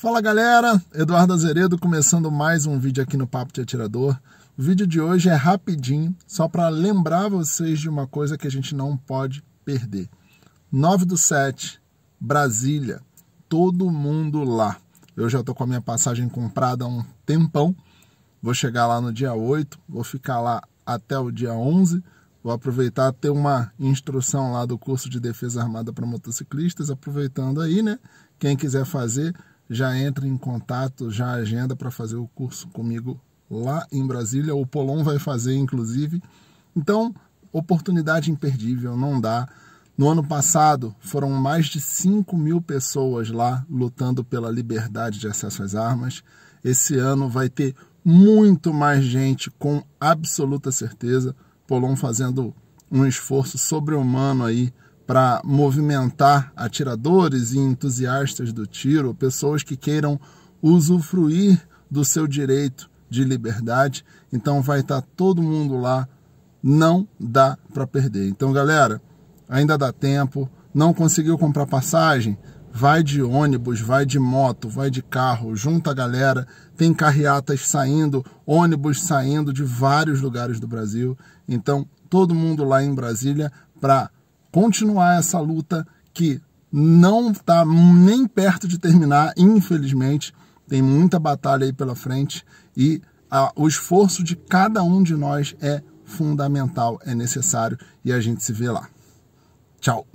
Fala galera, Eduardo Azeredo começando mais um vídeo aqui no Papo de Atirador. O vídeo de hoje é rapidinho, só para lembrar vocês de uma coisa que a gente não pode perder. 9 do 7, Brasília, todo mundo lá. Eu já estou com a minha passagem comprada há um tempão, vou chegar lá no dia 8, vou ficar lá até o dia 11, Vou aproveitar ter uma instrução lá do curso de defesa armada para motociclistas, aproveitando aí, né? Quem quiser fazer, já entra em contato, já agenda para fazer o curso comigo lá em Brasília. O Polon vai fazer, inclusive. Então, oportunidade imperdível, não dá. No ano passado, foram mais de 5 mil pessoas lá lutando pela liberdade de acesso às armas. Esse ano vai ter muito mais gente, com absoluta certeza. Polon fazendo um esforço sobre-humano aí para movimentar atiradores e entusiastas do tiro, pessoas que queiram usufruir do seu direito de liberdade. Então vai estar tá todo mundo lá, não dá para perder. Então, galera, ainda dá tempo. Não conseguiu comprar passagem? Vai de ônibus, vai de moto, vai de carro, junta a galera. Tem carreatas saindo, ônibus saindo de vários lugares do Brasil. Então, todo mundo lá em Brasília para continuar essa luta que não está nem perto de terminar, infelizmente. Tem muita batalha aí pela frente e a, o esforço de cada um de nós é fundamental, é necessário e a gente se vê lá. Tchau!